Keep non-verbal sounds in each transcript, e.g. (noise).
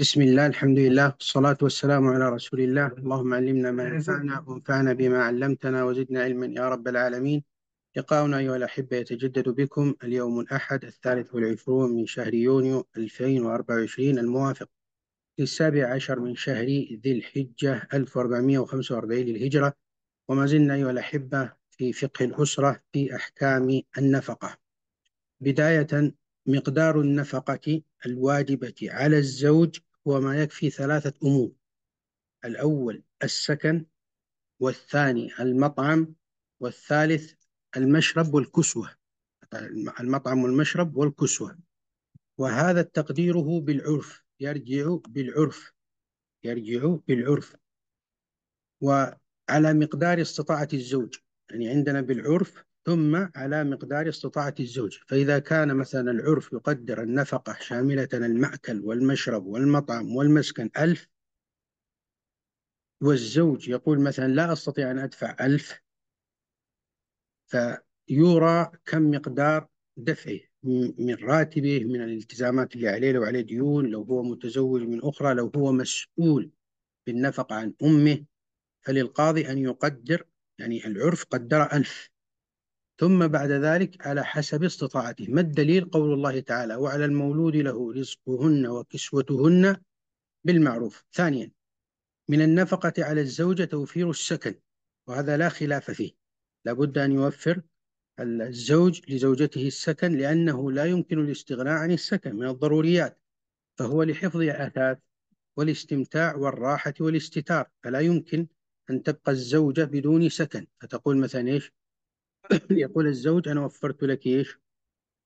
بسم الله الحمد لله والصلاة والسلام على رسول الله اللهم علمنا ما ينفعنا وانفعنا بما علمتنا وزدنا علما يا رب العالمين لقاؤنا أيها الأحبة يتجدد بكم اليوم الأحد الثالث والعشرون من شهر يونيو 2024 الموافق للسابع عشر من شهر ذي الحجة 1445 للهجرة وما زلنا أيها الأحبة في فقه الأسرة في أحكام النفقة بداية مقدار النفقة الواجبة على الزوج هو ما يكفي ثلاثة أمور الأول السكن والثاني المطعم والثالث المشرب والكسوة المطعم والمشرب والكسوة وهذا تقديره بالعرف يرجع بالعرف يرجع بالعرف وعلى مقدار استطاعة الزوج يعني عندنا بالعرف ثم على مقدار استطاعة الزوج فإذا كان مثلا العرف يقدر النفقة شاملة المأكل والمشرب والمطعم والمسكن ألف والزوج يقول مثلا لا أستطيع أن أدفع ألف فيرى كم مقدار دفعه من راتبه من الالتزامات اللي عليه لو عليه ديون لو هو متزوج من أخرى لو هو مسؤول بالنفقة عن أمه فللقاضي أن يقدر يعني العرف قدر ألف ثم بعد ذلك على حسب استطاعته ما الدليل قول الله تعالى وعلى المولود له رزقهن وكسوتهن بالمعروف ثانيا من النفقة على الزوجة توفير السكن وهذا لا خلاف فيه لابد أن يوفر الزوج لزوجته السكن لأنه لا يمكن الاستغناء عن السكن من الضروريات فهو لحفظ الأثاث والاستمتاع والراحة والاستتار فلا يمكن أن تبقى الزوجة بدون سكن فتقول مثلا إيش (coughs) يقول الزوج أنا وفرت لك إيش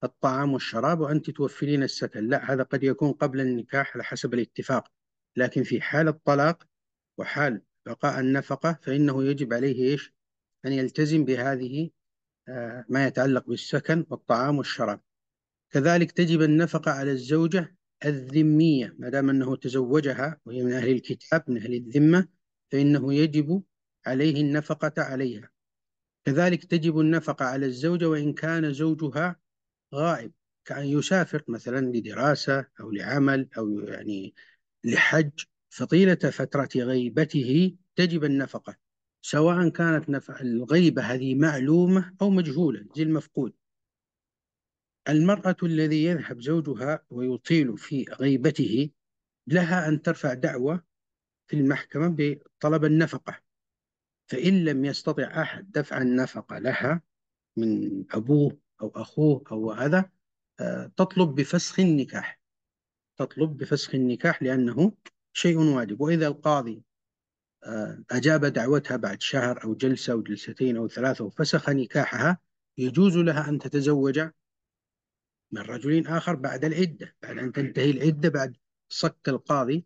الطعام والشراب وأنت توفرين السكن لا هذا قد يكون قبل النكاح على حسب الاتفاق لكن في حال الطلاق وحال بقاء النفقة فإنه يجب عليه إيش أن يلتزم بهذه آه، ما يتعلق بالسكن والطعام والشراب كذلك تجب النفقة على الزوجة الذمية ما دام أنه تزوجها وهي من أهل الكتاب من أهل الذمة فإنه يجب عليه النفقة عليها كذلك تجب النفقة على الزوجة وإن كان زوجها غائب كأن يسافر مثلا لدراسة أو لعمل أو يعني لحج فطيلة فترة غيبته تجب النفقة سواء كانت الغيبة هذه معلومة أو مجهولة زي المفقود المرأة الذي يذهب زوجها ويطيل في غيبته لها أن ترفع دعوة في المحكمة بطلب النفقة فإن لم يستطع أحد دفع النفقة لها من أبوه أو أخوه أو هذا آه، تطلب بفسخ النكاح تطلب بفسخ النكاح لأنه شيء واجب وإذا القاضي آه، أجاب دعوتها بعد شهر أو جلسة أو جلستين أو ثلاثة وفسخ نكاحها يجوز لها أن تتزوج من رجل آخر بعد العدة بعد أن تنتهي العدة بعد صك القاضي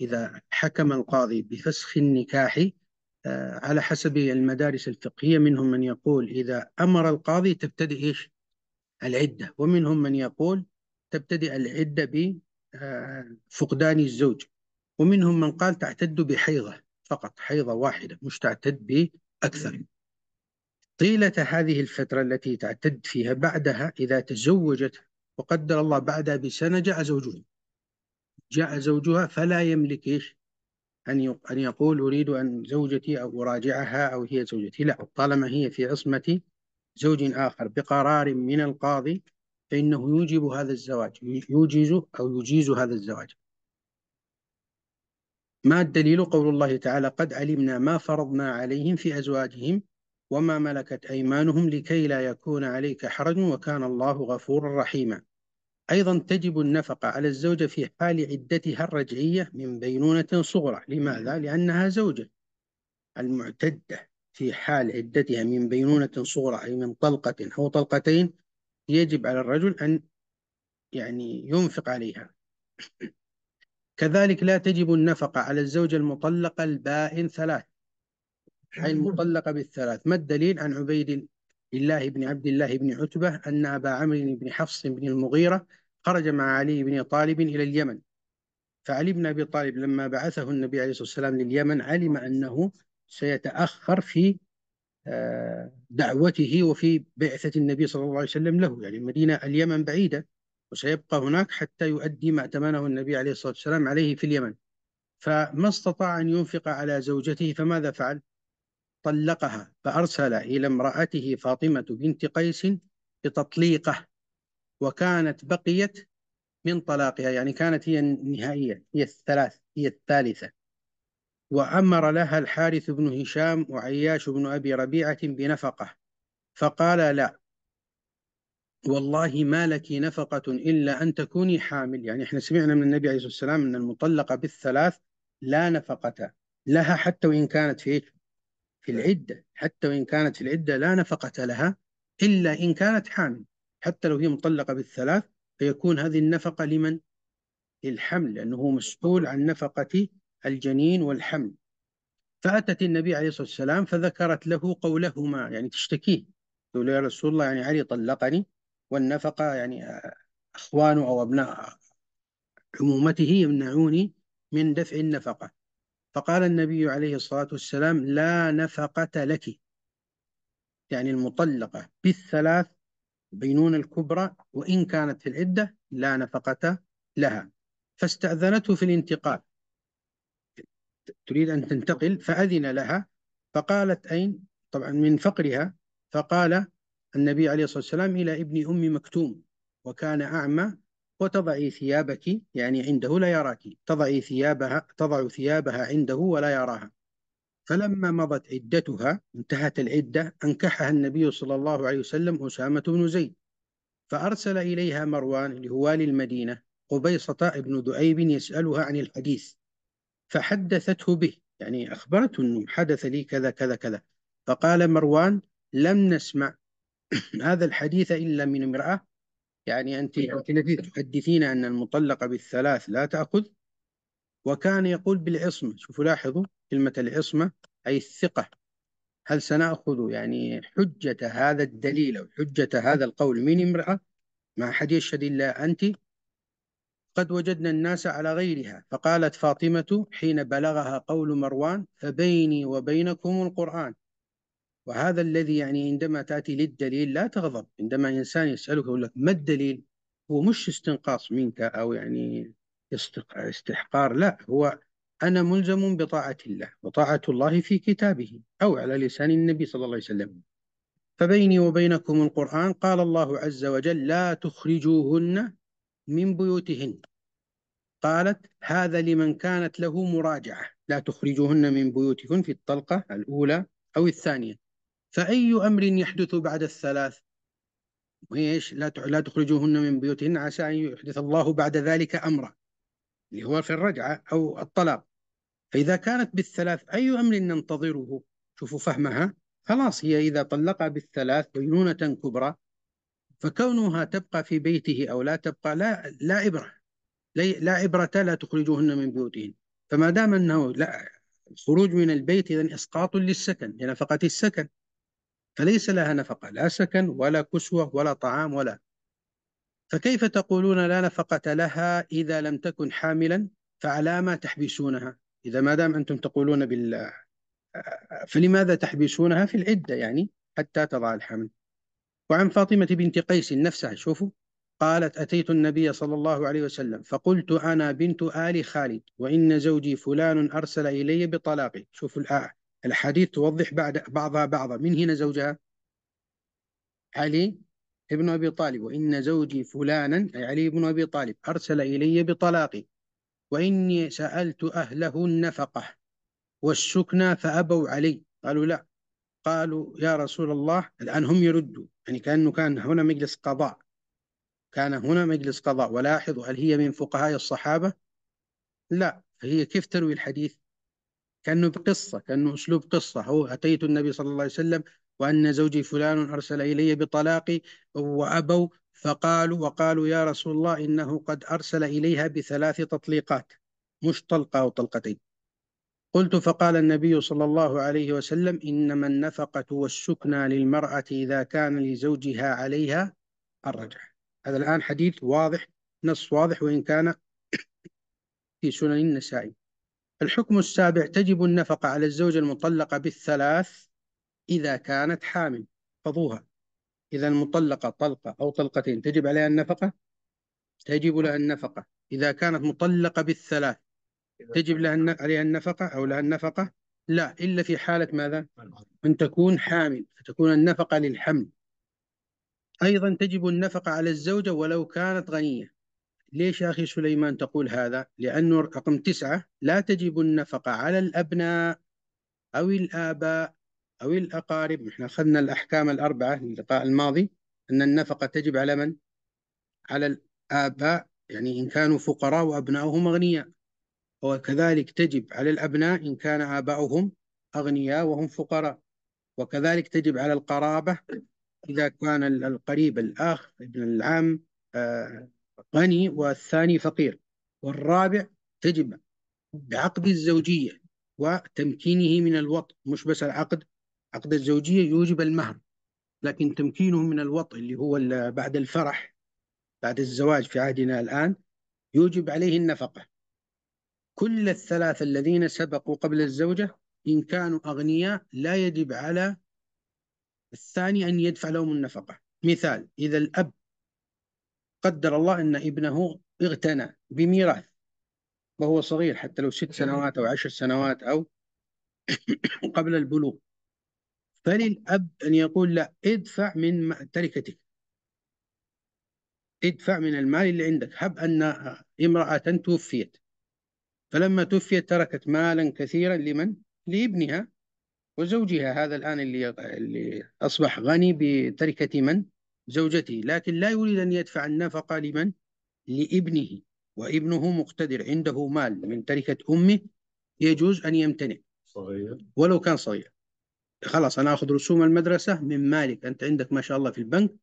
إذا حكم القاضي بفسخ النكاح آه، على حسب المدارس الفقهية منهم من يقول إذا أمر القاضي تبتدئ إيش العدة ومنهم من يقول تبتدئ العدة بفقدان آه، الزوج ومنهم من قال تعتد بحيضة فقط حيضة واحدة مش تعتد بأكثر طيلة هذه الفترة التي تعتد فيها بعدها إذا تزوجت وقدر الله بعدها بسنة جاء زوجها جاء زوجها فلا يملك إيش أن أن يقول أريد أن زوجتي أو أراجعها أو هي زوجتي لا طالما هي في عصمة زوج آخر بقرار من القاضي فإنه يوجب هذا الزواج يوجز أو يجيز هذا الزواج ما الدليل قول الله تعالى قد علمنا ما فرضنا عليهم في أزواجهم وما ملكت أيمانهم لكي لا يكون عليك حرج وكان الله غفورا رحيما أيضا تجب النفقة على الزوجة في حال عدتها الرجعية من بينونة صغرى لماذا؟ لأنها زوجة المعتدة في حال عدتها من بينونة صغرى أي من طلقة أو طلقتين يجب على الرجل أن يعني ينفق عليها كذلك لا تجب النفقة على الزوجة المطلقة البائن ثلاث أي المطلقة بالثلاث ما الدليل عن عبيد الله بن عبد الله بن عتبة أن أبا عمرو بن حفص بن المغيرة خرج مع علي بن طالب إلى اليمن فعلي بن أبي طالب لما بعثه النبي عليه الصلاة والسلام لليمن علم أنه سيتأخر في آه، دعوته وفي بعثة النبي صلى الله عليه وسلم له يعني المدينة اليمن بعيدة وسيبقى هناك حتى يؤدي ما ائتمنه النبي عليه الصلاة والسلام عليه في اليمن فما استطاع أن ينفق على زوجته فماذا فعل؟ طلقها فأرسل إلى امرأته فاطمة بنت قيس بتطليقه وكانت بقيت من طلاقها يعني كانت هي النهائية هي الثلاث هي الثالثة وأمر لها الحارث بن هشام وعياش بن أبي ربيعة بنفقة فقال لا والله ما لك نفقة إلا أن تكوني حامل يعني احنا سمعنا من النبي عليه الصلاة والسلام أن المطلقة بالثلاث لا نفقة لها حتى وإن كانت في في العدة حتى وإن كانت في العدة لا نفقة لها إلا إن كانت حامل حتى لو هي مطلقة بالثلاث فيكون هذه النفقة لمن؟ للحمل لأنه هو مسؤول عن نفقة الجنين والحمل فأتت النبي عليه الصلاة والسلام فذكرت له قولهما يعني تشتكيه تقول يا رسول الله يعني علي طلقني والنفقة يعني أخوانه أو أبناء عمومته يمنعوني من دفع النفقة فقال النبي عليه الصلاة والسلام لا نفقة لك يعني المطلقة بالثلاث بينون الكبرى وإن كانت في العدة لا نفقة لها فاستأذنته في الانتقال تريد أن تنتقل فأذن لها فقالت أين طبعا من فقرها فقال النبي عليه الصلاة والسلام إلى ابن أم مكتوم وكان أعمى وتضعي ثيابك يعني عنده لا يراك تضعي ثيابها تضع ثيابها عنده ولا يراها فلما مضت عدتها انتهت العدة أنكحها النبي صلى الله عليه وسلم أسامة بن زيد فأرسل إليها مروان اللي هو والي المدينة قبيصة بن دؤيب يسألها عن الحديث فحدثته به يعني أخبرته أنه حدث لي كذا كذا كذا فقال مروان لم نسمع (clears throat) هذا الحديث إلا من امرأة يعني أنت نعم. تحدثين أن المطلقة بالثلاث لا تأخذ وكان يقول بالعصمة شوفوا لاحظوا كلمة العصمة أي الثقة هل سنأخذ يعني حجة هذا الدليل أو حجة هذا القول من امرأة ما حد يشهد إلا أنت قد وجدنا الناس على غيرها فقالت فاطمة حين بلغها قول مروان فبيني وبينكم القرآن وهذا الذي يعني عندما تأتي للدليل لا تغضب عندما إنسان يسألك يقول لك ما الدليل هو مش استنقاص منك أو يعني استحقار لا هو أنا ملزم بطاعة الله وطاعة الله في كتابه أو على لسان النبي صلى الله عليه وسلم فبيني وبينكم القرآن قال الله عز وجل لا تخرجوهن من بيوتهن قالت هذا لمن كانت له مراجعة لا تخرجوهن من بيوتكن في الطلقة الأولى أو الثانية فأي أمر يحدث بعد الثلاث وإيش لا لا تخرجوهن من بيوتهن عسى أن يحدث الله بعد ذلك أمرا اللي هو في الرجعة أو الطلاق فإذا كانت بالثلاث أي أمر ننتظره شوفوا فهمها خلاص هي إذا طلقها بالثلاث بينونة كبرى فكونها تبقى في بيته أو لا تبقى لا لا إبرة لا عبرة لا تخرجوهن من بيوتهن فما دام أنه لا الخروج من البيت إذا إسقاط للسكن لنفقة السكن فليس لها نفقة لا سكن ولا كسوة ولا طعام ولا فكيف تقولون لا نفقة لها إذا لم تكن حاملا فعلى ما تحبسونها إذا ما دام أنتم تقولون بال فلماذا تحبسونها في العدة يعني حتى تضع الحمل وعن فاطمة بنت قيس نفسها شوفوا قالت أتيت النبي صلى الله عليه وسلم فقلت أنا بنت آل خالد وإن زوجي فلان أرسل إلي بطلاقي شوفوا الآية الأحاديث توضح بعد بعضها بعضا من هنا زوجها علي ابن أبي طالب وإن زوجي فلانا أي علي بن أبي طالب أرسل إلي بطلاقي وإني سألت أهله النفقة والسكنى فأبوا علي قالوا لا قالوا يا رسول الله الآن هم يردوا يعني كأنه كان هنا مجلس قضاء كان هنا مجلس قضاء ولاحظوا هل هي من فقهاء الصحابة لا فهي كيف تروي الحديث كأنه بقصة كأنه أسلوب قصة هو أتيت النبي صلى الله عليه وسلم وأن زوجي فلان أرسل إلي بطلاقي وأبوا فقالوا وقالوا يا رسول الله إنه قد أرسل إليها بثلاث تطليقات مش طلقة أو طلقتين قلت فقال النبي صلى الله عليه وسلم إنما النفقة والسكنى للمرأة إذا كان لزوجها عليها الرجع هذا الآن حديث واضح نص واضح وإن كان في سنن النسائي الحكم السابع تجب النفقة على الزوجة المطلقة بالثلاث إذا كانت حامل فضوها إذا المطلقة طلقة أو طلقتين تجب عليها النفقة تجب لها النفقة إذا كانت مطلقة بالثلاث تجب لها عليها النفقة أو لها النفقة لا إلا في حالة ماذا أن تكون حامل فتكون النفقة للحمل أيضا تجب النفقة على الزوجة ولو كانت غنية ليش يا أخي سليمان تقول هذا لأنه رقم تسعة لا تجب النفقة على الأبناء أو الآباء أو الأقارب إحنا أخذنا الأحكام الأربعة اللقاء الماضي أن النفقة تجب على من؟ على الآباء يعني إن كانوا فقراء وأبناؤهم أغنياء وكذلك تجب على الأبناء إن كان آباؤهم أغنياء وهم فقراء وكذلك تجب على القرابة إذا كان القريب الأخ ابن العم آه، غني والثاني فقير والرابع تجب بعقد الزوجية وتمكينه من الوط مش بس العقد عقد الزوجية يوجب المهر لكن تمكينه من الوط اللي هو بعد الفرح بعد الزواج في عهدنا الآن يوجب عليه النفقة كل الثلاثة الذين سبقوا قبل الزوجة إن كانوا أغنياء لا يجب على الثاني أن يدفع لهم النفقة مثال إذا الأب قدر الله أن ابنه اغتنى بميراث وهو صغير حتى لو ست نعم. سنوات أو عشر سنوات أو (coughs) قبل البلوغ فللأب أن يقول لا ادفع من تركتك ادفع من المال اللي عندك هب أن امرأة توفيت فلما توفيت تركت مالا كثيرا لمن؟ لابنها وزوجها هذا الآن اللي, اللي أصبح غني بتركة من؟ زوجته لكن لا يريد أن يدفع النفقة لمن؟ لابنه وابنه مقتدر عنده مال من تركة أمه يجوز أن يمتنع صغير ولو كان صغير خلاص أنا أخذ رسوم المدرسة من مالك أنت عندك ما شاء الله في البنك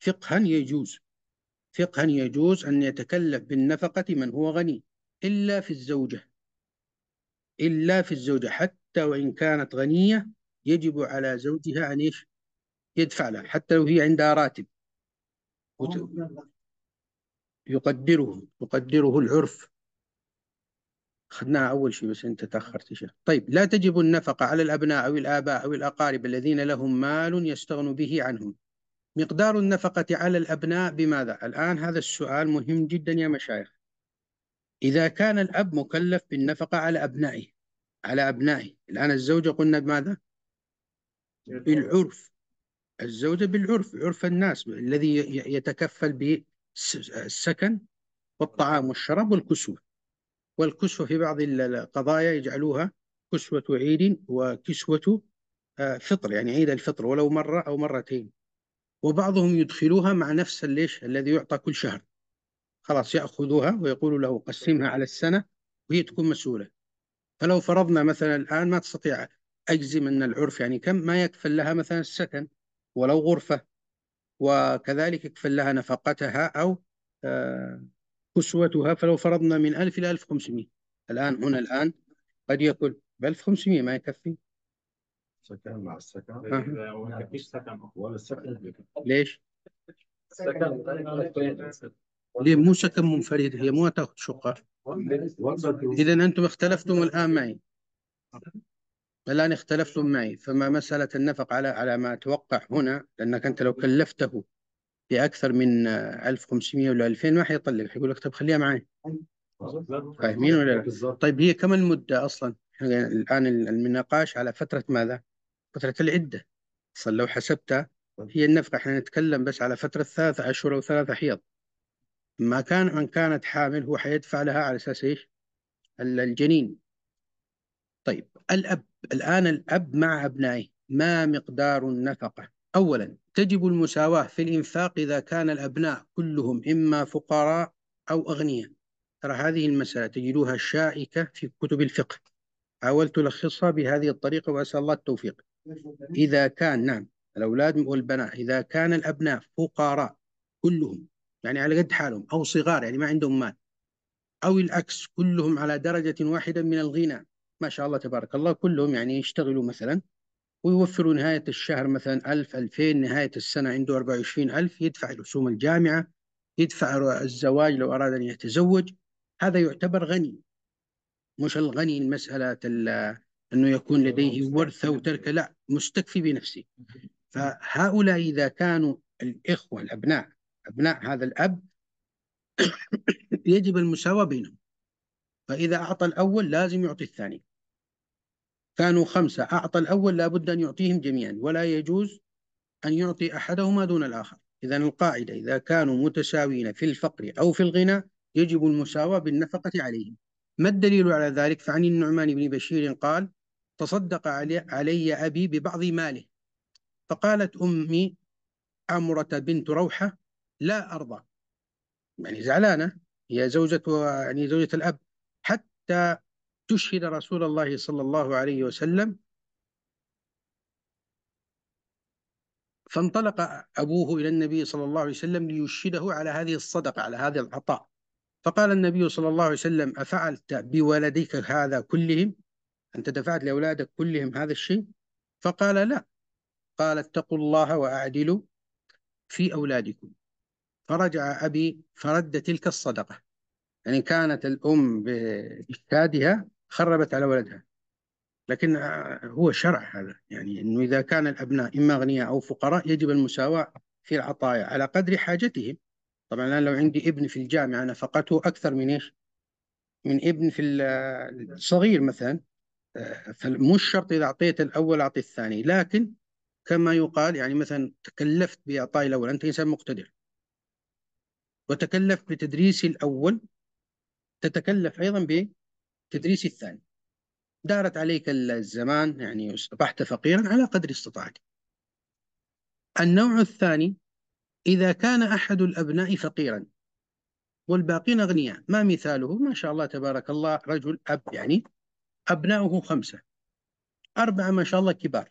فقها يجوز فقها يجوز أن يتكلف بالنفقة من هو غني إلا في الزوجة إلا في الزوجة حتى وإن كانت غنية يجب على زوجها أن إيش؟ يدفع لها حتى لو هي عندها راتب يقدره يقدره العرف أخذناها أول شيء بس أنت تأخرت شيء طيب لا تجب النفقة على الأبناء أو الآباء أو الأقارب الذين لهم مال يستغن به عنهم مقدار النفقة على الأبناء بماذا؟ الآن هذا السؤال مهم جدا يا مشايخ إذا كان الأب مكلف بالنفقة على أبنائه على أبنائه الآن الزوجة قلنا بماذا؟ بالعرف الزوجة بالعرف عرف الناس الذي يتكفل بالسكن والطعام والشراب والكسوة والكسوة في بعض القضايا يجعلوها كسوة عيد وكسوة آه، فطر يعني عيد الفطر ولو مرة أو مرتين وبعضهم يدخلوها مع نفس الليش الذي يعطى كل شهر خلاص يأخذوها ويقول له قسمها على السنة وهي تكون مسؤولة فلو فرضنا مثلا الآن ما تستطيع أجزم أن العرف يعني كم ما يكفل لها مثلا السكن ولو غرفة وكذلك يكفل لها نفقتها أو آه، كسوتها فلو فرضنا من 1000 إلى 1500 الآن هنا الآن قد يكون ب 1500 ما يكفي سكن مع السكن ما فيش سكن ولا السكن ليش؟ سكن ليه مو سكن منفرد هي مو تاخذ شقه اذا انتم اختلفتم الان معي الآن اختلفتم معي فما مسألة النفق على على ما أتوقع هنا لأنك أنت لو كلفته بأكثر من 1500 ولا 2000 ما حيطلق حيقول لك طيب خليها معي فاهمين ولا لا؟ طيب هي كم المدة أصلا؟ الآن النقاش على فترة ماذا؟ فترة العدة أصلا لو حسبتها هي النفقة احنا نتكلم بس على فترة ثلاثة أشهر أو ثلاثة حيض ما كان من كانت حامل هو حيدفع لها على أساس إيش؟ الجنين طيب الأب الآن الأب مع أبنائه ما مقدار النفقة؟ أولا تجب المساواة في الإنفاق إذا كان الأبناء كلهم إما فقراء أو أغنياء ترى هذه المسألة تجدوها شائكة في كتب الفقه حاولت ألخصها بهذه الطريقة وأسأل الله التوفيق إذا كان نعم الأولاد والبنات إذا كان الأبناء فقراء كلهم يعني على قد حالهم أو صغار يعني ما عندهم مال أو العكس كلهم على درجة واحدة من الغنى ما شاء الله تبارك الله كلهم يعني يشتغلوا مثلا ويوفروا نهاية الشهر مثلا 1000 2000 نهاية السنة عنده 24000 يدفع رسوم الجامعة يدفع الزواج لو أراد أن يتزوج هذا يعتبر غني مش الغني المسألة أنه يكون أيوة، لديه ورثة وتركة لا مستكفي بنفسه فهؤلاء إذا كانوا الإخوة الأبناء أبناء هذا الأب (coughs) يجب المساواة بينهم فإذا أعطى الأول لازم يعطي الثاني كانوا خمسة أعطى الأول لابد أن يعطيهم جميعا ولا يجوز أن يعطي أحدهما دون الآخر إذا القاعدة إذا كانوا متساوين في الفقر أو في الغنى يجب المساواة بالنفقة عليهم ما الدليل على ذلك؟ فعن النعمان بن بشير قال تصدق علي, علي أبي ببعض ماله فقالت أمي عمرة بنت روحة لا أرضى يعني زعلانة هي زوجة يعني زوجة الأب حتى تشهد رسول الله صلى الله عليه وسلم فانطلق أبوه إلى النبي صلى الله عليه وسلم ليشهده على هذه الصدقة على هذا العطاء فقال النبي صلى الله عليه وسلم أفعلت بولديك هذا كلهم أنت دفعت لأولادك كلهم هذا الشيء فقال لا قال اتقوا الله وأعدلوا في أولادكم فرجع أبي فرد تلك الصدقة يعني كانت الأم بإجتهادها خربت على ولدها لكن آه، هو شرع هذا يعني أنه إذا كان الأبناء إما أغنياء أو فقراء يجب المساواة في العطايا على قدر حاجتهم طبعا أنا لو عندي ابن في الجامعة نفقته أكثر من إيش من ابن في الصغير مثلا آه، فمش شرط إذا أعطيت الأول أعطي الثاني لكن كما يقال يعني مثلا تكلفت بإعطاء الأول أنت إنسان مقتدر وتكلفت بتدريسي الأول تتكلف أيضا بتدريس الثاني دارت عليك الزمان يعني أصبحت فقيرا على قدر استطاعتك النوع الثاني إذا كان أحد الأبناء فقيرا والباقين أغنياء ما مثاله ما شاء الله تبارك الله رجل أب يعني أبناؤه خمسة أربعة ما شاء الله كبار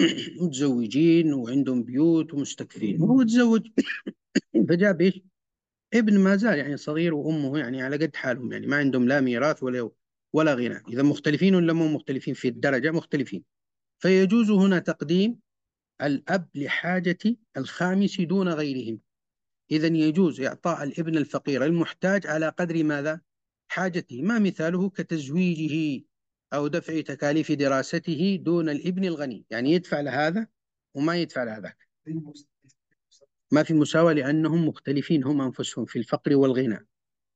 (clears throat) متزوجين وعندهم بيوت ومستكفين وهو تزوج (coughs) فجاب ايش؟ ابن ما زال يعني صغير وامه يعني على قد حالهم يعني ما عندهم لا ميراث ولا ولا غنى آه. اذا مختلفين ولا مو مختلفين في الدرجه مختلفين فيجوز هنا تقديم الاب لحاجه الخامس دون غيرهم اذا يجوز اعطاء الابن الفقير المحتاج على قدر ماذا حاجته ما مثاله كتزويجه او دفع تكاليف دراسته دون الابن الغني يعني يدفع لهذا وما يدفع لهذاك ما في مساواة لأنهم مختلفين هم أنفسهم في الفقر والغنى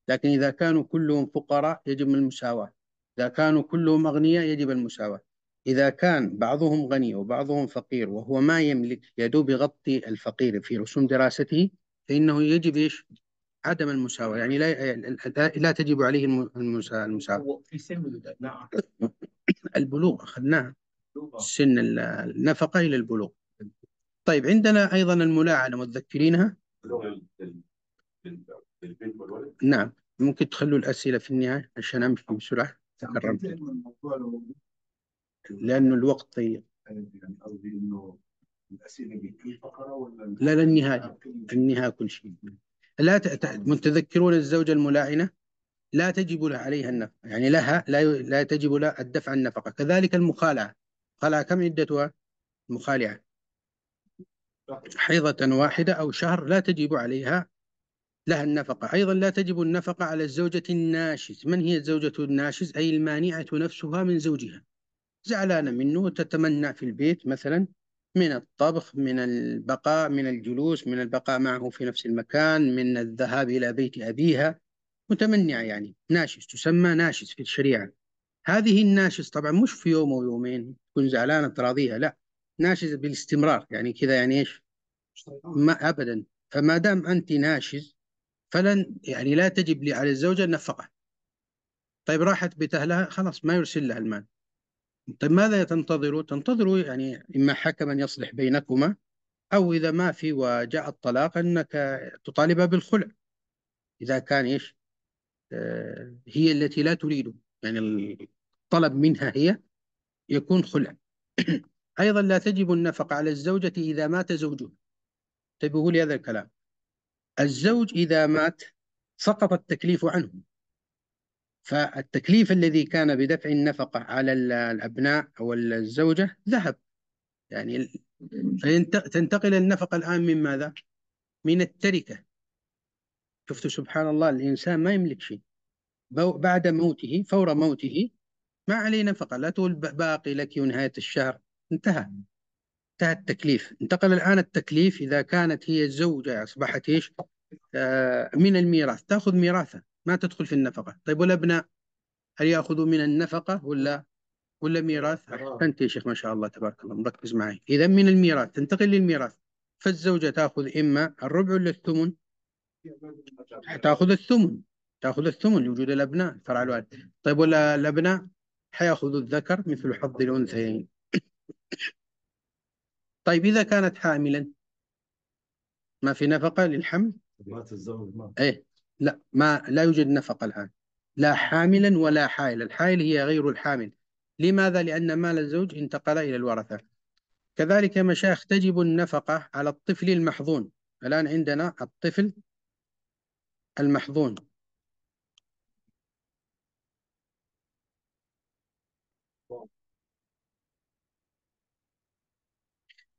لكن إذا كانوا كلهم فقراء يجب المساواة إذا كانوا كلهم أغنياء يجب المساواة إذا كان بعضهم غني وبعضهم فقير وهو ما يملك يدوب يغطي الفقير في رسوم دراسته فإنه يجب إيش عدم المساواة يعني لا لا تجب عليه المساواة في سن نعم. (coughs) البلوغ أخذناها سن النفقة إلى البلوغ طيب عندنا أيضا الملاعنة متذكرينها؟ نعم ممكن تخلوا الأسئلة في النهاية عشان أمشي بسرعة تكرمت لأنه الوقت ضيق طيب. لا لا النهاية النهاية كل شيء لا متذكرون الزوجة الملاعنة لا تجب عليها النفقة يعني لها لا لا تجب لها الدفع النفقة كذلك المخالعة خلع كم عدتها؟ المخالعة حيضة واحدة أو شهر لا تجب عليها لها النفقة أيضا لا تجب النفقة على الزوجة الناشز من هي الزوجة الناشز أي المانعة نفسها من زوجها زعلانة منه تتمنى في البيت مثلا من الطبخ من البقاء من الجلوس من البقاء معه في نفس المكان من الذهاب إلى بيت أبيها متمنعة يعني ناشز تسمى ناشز في الشريعة هذه الناشز طبعا مش في يوم ويومين تكون زعلانة تراضيها لا ناشز بالاستمرار يعني كذا يعني ايش؟ ما ابدا فما دام انت ناشز فلن يعني لا تجب لي على الزوجه النفقه طيب راحت بيت اهلها خلاص ما يرسل لها المال طيب ماذا تنتظروا؟ تنتظروا يعني اما حكما يصلح بينكما او اذا ما في وجاء الطلاق انك تطالب بالخلع اذا كان ايش؟ آه، هي التي لا تريده يعني الطلب منها هي يكون خلع أيضا لا تجب النفقة على الزوجة إذا مات زوجها طيب يقول هذا الكلام الزوج إذا مات سقط التكليف عنه فالتكليف الذي كان بدفع النفقة على الأبناء أو الزوجة ذهب يعني تنتقل النفقة الآن من ماذا؟ من التركة شفتوا سبحان الله الإنسان ما يملك شيء بعد موته فور موته ما عليه نفقة لا تقول باقي لك نهاية الشهر انتهى انتهى التكليف انتقل الآن التكليف إذا كانت هي الزوجة أصبحت إيش آه، من الميراث تأخذ ميراثه ما تدخل في النفقة طيب والأبناء هل يأخذوا من النفقة ولا ولا ميراث أنت يا شيخ ما شاء الله تبارك الله مركز معي إذا من الميراث تنتقل للميراث فالزوجة تأخذ إما الربع ولا الثمن تأخذ الثمن تأخذ الثمن لوجود الأبناء فرع الوالد طيب ولا الأبناء حيأخذوا الذكر مثل حظ الأنثيين طيب إذا كانت حاملا ما في نفقة للحمل؟ مات الزوج ما إيه لا ما لا يوجد نفقة الآن لا حاملا ولا حائل الحائل هي غير الحامل لماذا؟ لأن مال الزوج انتقل إلى الورثة كذلك مشايخ تجب النفقة على الطفل المحظون الآن عندنا الطفل المحظون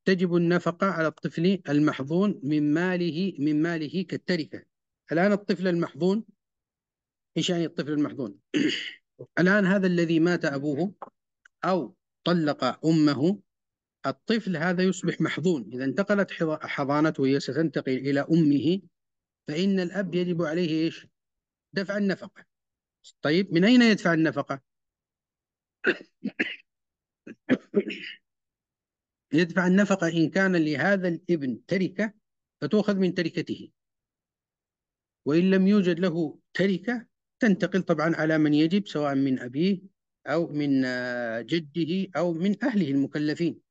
تجب النفقة على الطفل المحظون من ماله من ماله كالتركة الآن الطفل المحظون إيش يعني الطفل المحظون (clears throat) الآن هذا الذي مات أبوه أو طلق أمه الطفل هذا يصبح محظون إذا انتقلت حضانته هي ستنتقل إلى أمه فإن الأب يجب عليه إيش دفع النفقة طيب من أين يدفع النفقة (coughs) يدفع النفقة إن كان لهذا الابن تركة فتؤخذ من تركته وإن لم يوجد له تركة تنتقل طبعا على من يجب سواء من أبيه أو من آه، جده أو من أهله المكلفين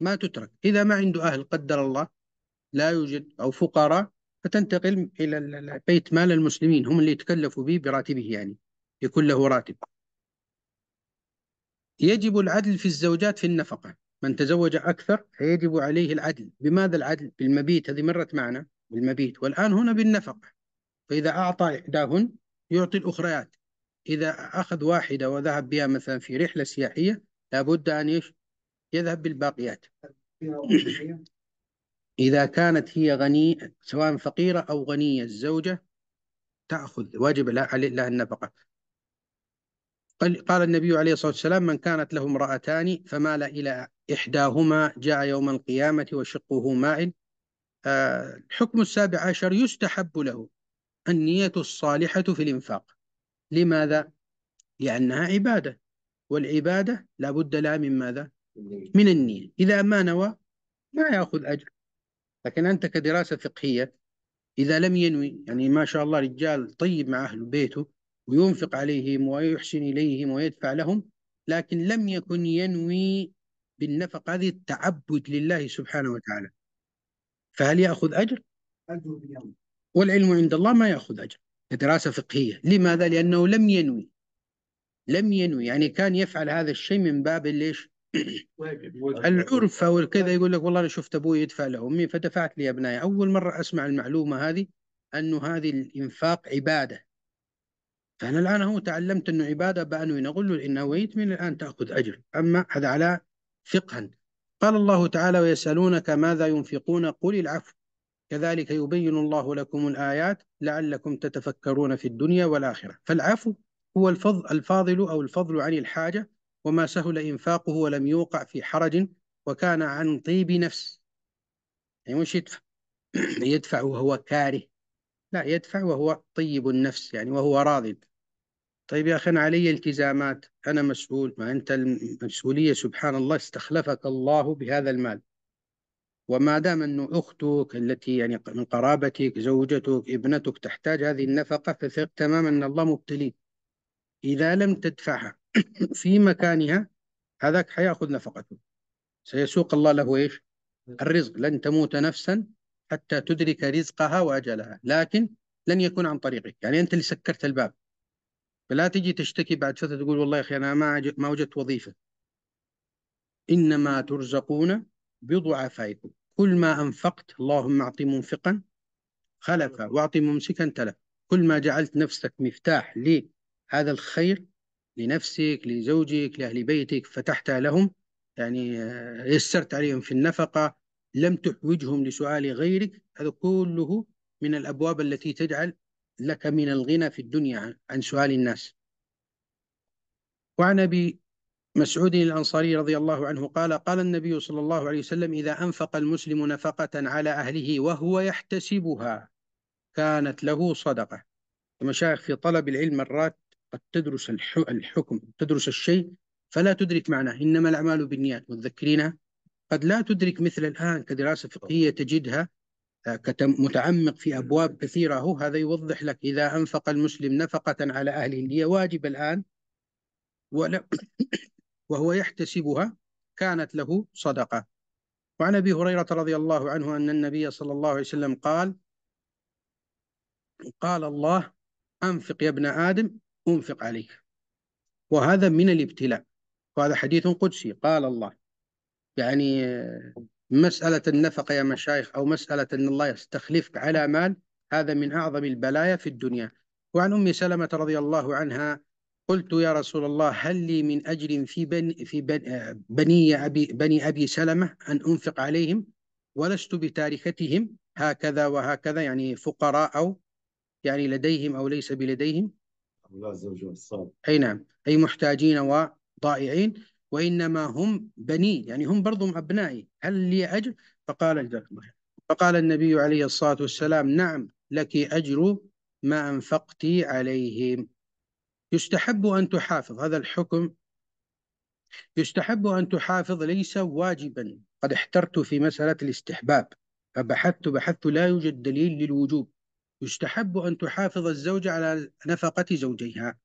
ما تترك إذا ما عنده أهل قدر الله لا يوجد أو فقراء فتنتقل إلى بيت مال المسلمين هم اللي يتكلفوا به براتبه يعني يكون له راتب يجب العدل في الزوجات في النفقة من تزوج أكثر فيجب عليه العدل بماذا العدل؟ بالمبيت هذه مرت معنا بالمبيت والآن هنا بالنفقة فإذا أعطى إحداهن يعطي الأخريات إذا أخذ واحدة وذهب بها مثلا في رحلة سياحية لابد أن يذهب بالباقيات (clears throat) إذا كانت هي غنية سواء فقيرة أو غنية الزوجة تأخذ واجب لها النفقة قال النبي عليه الصلاة والسلام من كانت له امرأتان فمال إلى إحداهما جاء يوم القيامة وشقه مائل آه، الحكم السابع عشر يستحب له النية الصالحة في الإنفاق لماذا؟ لأنها عبادة والعبادة لا بد لها من ماذا؟ من النية إذا ما نوى ما يأخذ أجر لكن أنت كدراسة فقهية إذا لم ينوي يعني ما شاء الله رجال طيب مع أهل بيته وينفق عليهم ويحسن إليهم ويدفع لهم لكن لم يكن ينوي بالنفقة هذه التعبد لله سبحانه وتعالى فهل يأخذ أجر؟ والعلم عند الله ما يأخذ أجر دراسة فقهية لماذا؟ لأنه لم ينوي لم ينوي يعني كان يفعل هذا الشيء من باب ليش؟ العرف او يقول لك والله انا شفت ابوي يدفع لامي فدفعت لابنائي، اول مره اسمع المعلومه هذه انه هذه الانفاق عباده. فانا الان هو تعلمت انه عباده بانوي نقول له ان نويت من الان تاخذ اجر، اما هذا على فقها قال الله تعالى ويسألونك ماذا ينفقون قل العفو كذلك يبين الله لكم الآيات لعلكم تتفكرون في الدنيا والآخرة فالعفو هو الفضل, الفاضل أو الفضل عن الحاجة وما سهل إنفاقه ولم يوقع في حرج وكان عن طيب نفس يعني مش يدفع (clears throat) يدفع وهو كاره لا يدفع وهو طيب النفس يعني وهو راض طيب يا أخي أنا علي التزامات أنا مسؤول ما أنت المسؤولية سبحان الله استخلفك الله بهذا المال وما دام أنه أختك التي يعني من قرابتك زوجتك ابنتك تحتاج هذه النفقة فثق تماما أن الله مبتلي إذا لم تدفعها (coughs) في مكانها هذاك حيأخذ نفقته سيسوق الله له إيش الرزق لن تموت نفسا حتى تدرك رزقها وأجلها لكن لن يكون عن طريقك يعني أنت اللي سكرت الباب فلا تجي تشتكي بعد فترة تقول والله يا أخي أنا ما ما وجدت وظيفة إنما ترزقون بضعفائكم كل ما أنفقت اللهم أعطي منفقا خلفا وأعطي ممسكا تلف كل ما جعلت نفسك مفتاح لهذا الخير لنفسك لزوجك لأهل بيتك فتحتها لهم يعني آه، يسرت عليهم في النفقة لم تحوجهم لسؤال غيرك هذا كله من الأبواب التي تجعل لك من الغنى في الدنيا عن سؤال الناس وعن أبي مسعود الأنصاري رضي الله عنه قال قال النبي صلى الله عليه وسلم إذا أنفق المسلم نفقة على أهله وهو يحتسبها كانت له صدقة المشايخ في طلب العلم مرات قد تدرس الحكم تدرس الشيء فلا تدرك معناه إنما الأعمال بالنيات متذكرين قد لا تدرك مثل الآن كدراسة فقهية تجدها متعمق في أبواب كثيرة هو هذا يوضح لك إذا أنفق المسلم نفقة على أهله هي واجب الآن ولا (coughs) وهو يحتسبها كانت له صدقة وعن أبي هريرة رضي الله عنه أن النبي صلى الله عليه وسلم قال قال الله أنفق يا ابن آدم أنفق عليك وهذا من الابتلاء وهذا حديث قدسي قال الله يعني مسألة النفقة يا مشايخ أو مسألة أن الله يستخلفك على مال هذا من أعظم البلايا في الدنيا وعن أم سلمة رضي الله عنها قلت يا رسول الله هل لي من أجر في بني, في بني, أبي, بني أبي سلمة أن أنفق عليهم ولست بتاركتهم هكذا وهكذا يعني فقراء أو يعني لديهم أو ليس بلديهم الله عز وجل الصالح أي نعم أي محتاجين وضائعين وإنما هم بني يعني هم برضو أبنائي هل لي أجر فقال فقال النبي عليه الصلاة والسلام نعم لك أجر ما أنفقت عليهم يستحب أن تحافظ هذا الحكم يستحب أن تحافظ ليس واجبا قد احترت في مسألة الاستحباب فبحثت بحثت لا يوجد دليل للوجوب يستحب أن تحافظ الزوجة على نفقة زوجيها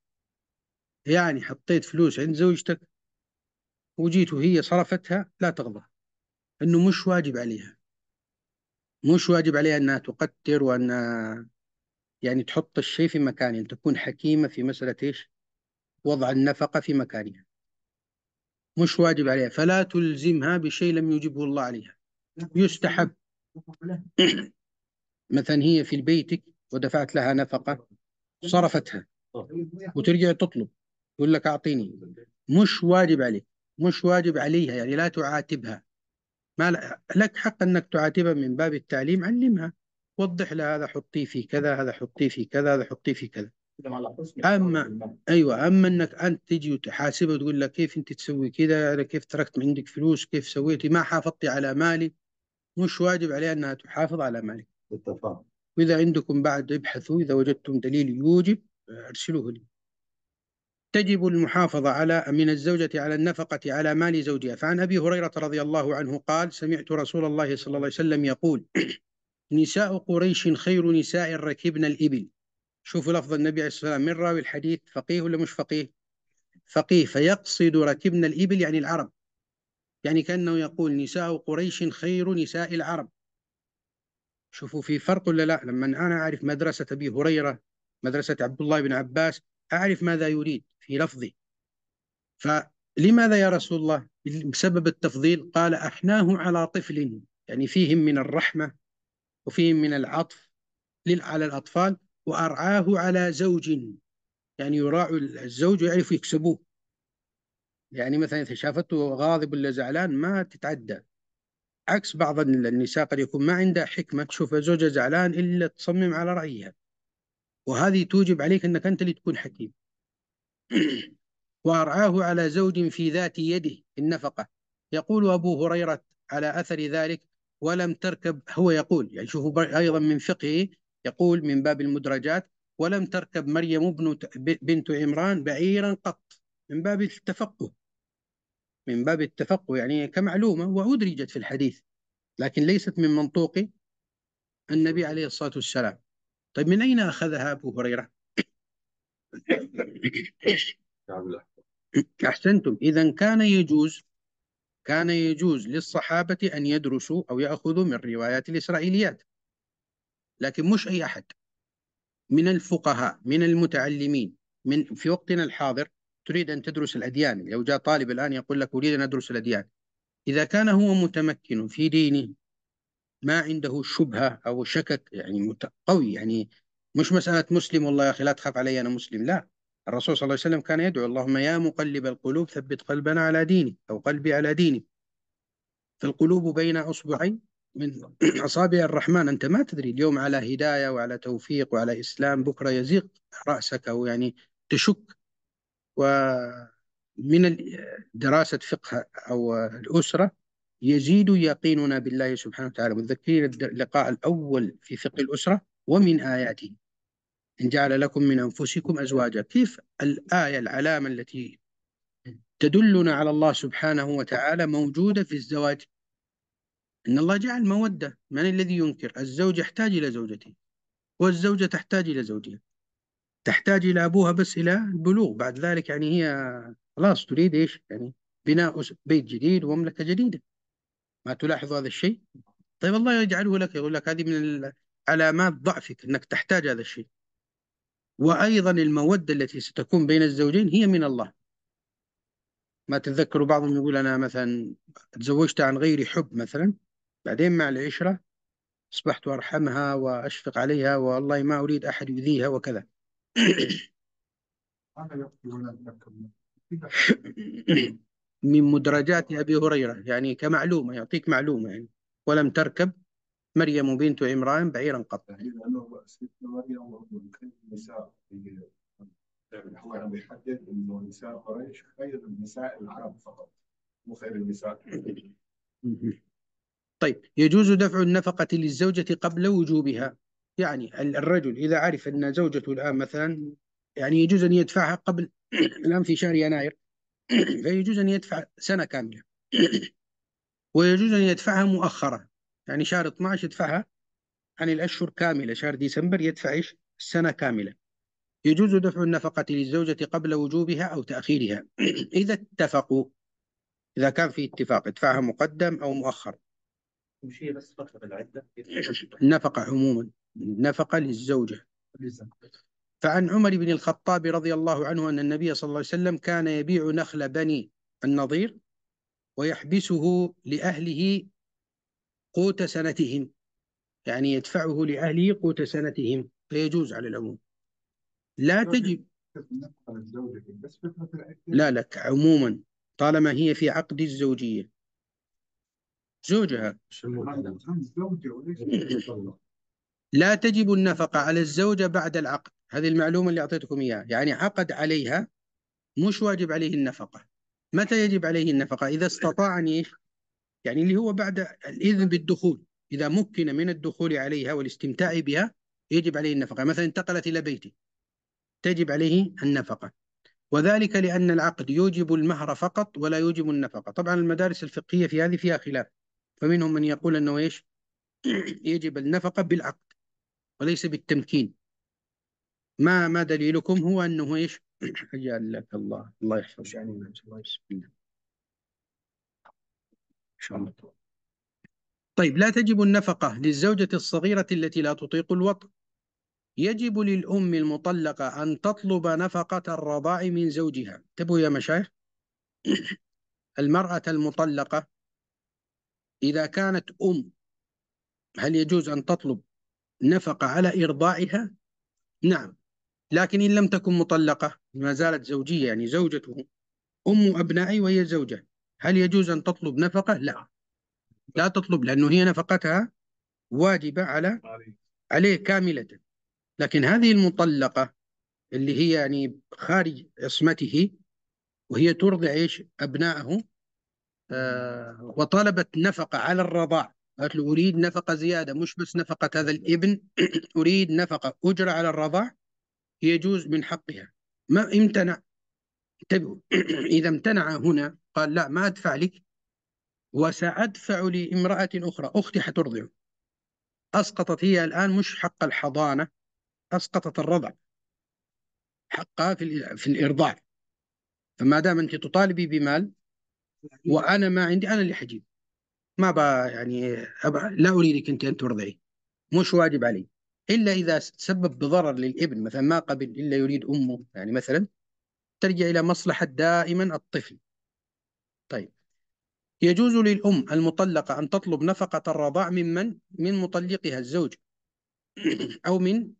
يعني حطيت فلوس عند زوجتك وجيت وهي صرفتها لا تغضب انه مش واجب عليها مش واجب عليها انها تقدر وان يعني تحط الشيء في مكانه تكون حكيمة في مسألة ايش وضع النفقة في مكانها مش واجب عليها فلا تلزمها بشيء لم يجبه الله عليها يستحب (coughs) مثلا هي في بيتك ودفعت لها نفقة صرفتها وترجع تطلب يقول لك أعطيني مش واجب عليك مش واجب عليها يعني لا تعاتبها ما لك حق أنك تعاتبها من باب التعليم علمها وضح لها هذا حطيه في كذا هذا حطيه في كذا هذا حطيه في كذا اما يعني. ايوه اما انك انت تجي وتحاسبها وتقول لها كيف انت تسوي كذا كيف تركت من عندك فلوس كيف سويتي ما حافظتي على مالي مش واجب عليها انها تحافظ على مالك بالتفاهم واذا عندكم بعد ابحثوا اذا وجدتم دليل يوجب ارسلوه لي تجب المحافظة على من الزوجة على النفقة على مال زوجها فعن أبي هريرة رضي الله عنه قال سمعت رسول الله صلى الله عليه وسلم يقول (clears throat) نساء قريش خير نساء ركبن الإبل شوفوا لفظ النبي عليه الصلاة والسلام من راوي الحديث فقيه ولا مش فقيه فقيه فيقصد ركبن الإبل يعني العرب يعني كأنه يقول نساء قريش خير نساء العرب شوفوا في فرق ولا لا لما أنا أعرف مدرسة أبي هريرة مدرسة عبد الله بن عباس أعرف ماذا يريد في لفظه فلماذا يا رسول الله بسبب التفضيل قال أحناه على طفل يعني فيهم من الرحمة وفيهم من العطف على الأطفال وأرعاه على زوج يعني يراع الزوج ويعرف يكسبوه يعني مثلا إذا شافته غاضب ولا زعلان ما تتعدى عكس بعض النساء قد يكون ما عندها حكمة تشوف زوجها زعلان إلا تصمم على رأيها وهذه توجب عليك أنك أنت اللي تكون حكيم (clears throat) وأرعاه على زوج في ذات يده النفقة يقول أبو هريرة على أثر ذلك ولم تركب هو يقول يعني شوفوا أيضا من فقهه يقول من باب المدرجات ولم تركب مريم بنت عمران بعيرا قط من باب التفقه من باب التفقه يعني كمعلومة وأدرجت في الحديث لكن ليست من منطوق النبي عليه الصلاة والسلام طيب من أين أخذها أبو هريرة؟ (coughs) أحسنتم إذا كان يجوز كان يجوز للصحابة أن يدرسوا أو يأخذوا من روايات الإسرائيليات لكن مش أي أحد من الفقهاء من المتعلمين من في وقتنا الحاضر تريد أن تدرس الأديان لو جاء طالب الآن يقول لك أريد أن أدرس الأديان إذا كان هو متمكن في دينه ما عنده شبهة أو شكك يعني قوي يعني مش مسألة مسلم والله يا أخي لا تخاف علي أنا مسلم لا الرسول صلى الله عليه وسلم كان يدعو اللهم يا مقلب القلوب ثبت قلبنا على ديني أو قلبي على ديني فالقلوب بين أصبعين من (clears throat) أصابع الرحمن أنت ما تدري اليوم على هداية وعلى توفيق وعلى إسلام بكرة يزيغ رأسك أو يعني تشك ومن دراسة فقه أو الأسرة يزيد يقيننا بالله سبحانه وتعالى متذكرين اللقاء الأول في فقه الأسرة ومن آياته إن جعل لكم من أنفسكم أزواجا كيف الآية العلامة التي تدلنا على الله سبحانه وتعالى موجودة في الزواج إن الله جعل مودة من الذي ينكر الزوج يحتاج إلى زوجته والزوجة تحتاج إلى زوجها تحتاج إلى أبوها بس إلى البلوغ بعد ذلك يعني هي خلاص تريد إيش يعني بناء بيت جديد ومملكة جديدة ما تلاحظ هذا الشيء طيب الله يجعله لك يقول لك هذه من علامات ضعفك أنك تحتاج هذا الشيء وأيضا المودة التي ستكون بين الزوجين هي من الله ما تتذكروا بعضهم يقول أنا مثلا تزوجت عن غير حب مثلا بعدين مع العشرة أصبحت أرحمها وأشفق عليها والله ما أريد أحد يؤذيها وكذا (laughs) من مدرجات أبي هريرة يعني كمعلومة يعطيك معلومة يعني ولم تركب مريم بنت عمران بعيرا قط يعني هو عم بيحدد انه نساء قريش خير النساء العرب فقط مو خير النساء (laughs) طيب يجوز دفع النفقة للزوجة قبل وجوبها يعني الرجل إذا عرف أن زوجته الآن مثلا يعني يجوز أن يدفعها قبل (coughs) الآن في شهر يناير (clears throat) فيجوز أن يدفع سنة كاملة (clears throat) ويجوز أن يدفعها مؤخرا يعني شهر 12 يدفعها عن الأشهر كاملة شهر ديسمبر يدفع إيش السنة كاملة يجوز دفع النفقة للزوجة قبل وجوبها أو تأخيرها (clears throat) إذا اتفقوا إذا كان في اتفاق ادفعها مقدم أو مؤخر مش هي بس فترة العدة النفقة عموما النفقه للزوجة فعن عمر بن الخطاب رضي الله عنه أن النبي صلى الله عليه وسلم كان يبيع نخل بني النظير ويحبسه لأهله قوت سنتهم يعني يدفعه لأهله قوت سنتهم فيجوز على العموم لا تجب لا لك عموما طالما هي في عقد الزوجية زوجها (clears throat) لا تجب النفقة على الزوجة بعد العقد هذه المعلومة اللي أعطيتكم إياها يعني عقد عليها مش واجب عليه النفقة متى يجب عليه النفقة إذا استطاع إيش يعني اللي هو بعد الإذن بالدخول إذا مكن من الدخول عليها والاستمتاع بها يجب عليه النفقة مثلا انتقلت إلى بيتي تجب عليه النفقة وذلك لأن العقد يوجب المهر فقط ولا يوجب النفقة طبعا المدارس الفقهية في هذه فيها خلاف فمنهم من يقول أنه إيش (clears throat) يجب النفقة بالعقد وليس بالتمكين ما ما دليلكم هو أنه إيش حياك (clears throat) الله الله يحفظك يعني الله يسلمك نعم. إن شاء الله طيب لا تجب النفقة للزوجة الصغيرة التي لا تطيق الوطن يجب للأم المطلقة أن تطلب نفقة الرضاع من زوجها تبوا يا مشايخ (clears throat) المرأة المطلقة إذا كانت أم هل يجوز أن تطلب نفقة على إرضاعها نعم لكن إن لم تكن مطلقة ما زالت زوجية يعني زوجته أم أبنائي وهي زوجة هل يجوز أن تطلب نفقة؟ لا لا تطلب لأنه هي نفقتها واجبة على عليه كاملة لكن هذه المطلقة اللي هي يعني خارج عصمته وهي ترضع ايش؟ أبنائه آه وطلبت نفقة على الرضاع قالت له أريد نفقة زيادة مش بس نفقة هذا الابن (clears throat) أريد نفقة أجرة على الرضاع يجوز من حقها ما امتنع انتبهوا طيب، (clears throat) إذا امتنع هنا قال لا ما أدفع لك وسأدفع لامرأة أخرى أختي حترضع أسقطت هي الآن مش حق الحضانة أسقطت الرضع حقها في, في الإرضاع فما دام أنت تطالبي بمال وأنا ما عندي أنا اللي حجيب ما با يعني لا اريدك انت ان ترضعي مش واجب علي الا اذا تسبب بضرر للابن مثلا ما قبل الا يريد امه يعني مثلا ترجع الى مصلحه دائما الطفل طيب يجوز للام المطلقه ان تطلب نفقه الرضاع ممن من مطلقها الزوج (clears throat) او من